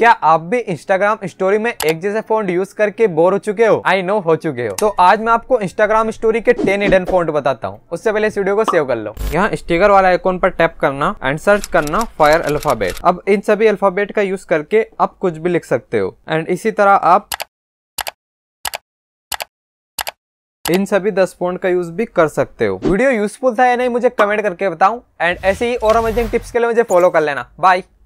क्या आप भी इंस्टाग्राम स्टोरी में एक जैसे फोन यूज करके बोर हो चुके हो आई नो हो चुके हो तो आज मैं आपको इंस्टाग्राम स्टोरी के टेन इडन फोन बताता हूँ उससे पहले इस वीडियो को सेव कर लो यहाँ स्टिकर वाला आइकोन पर टैप करना एंड सर्च करना फायर अल्फाबेट अब इन सभी अल्फाबेट का यूज करके आप कुछ भी लिख सकते हो एंड इसी तरह आप इन सभी दस पॉइंट का यूज भी कर सकते हो वीडियो यूजफुल था या नहीं मुझे कमेंट करके बताऊं एंड ऐसे ही और अमेजिंग टिप्स के लिए मुझे फॉलो कर लेना बाय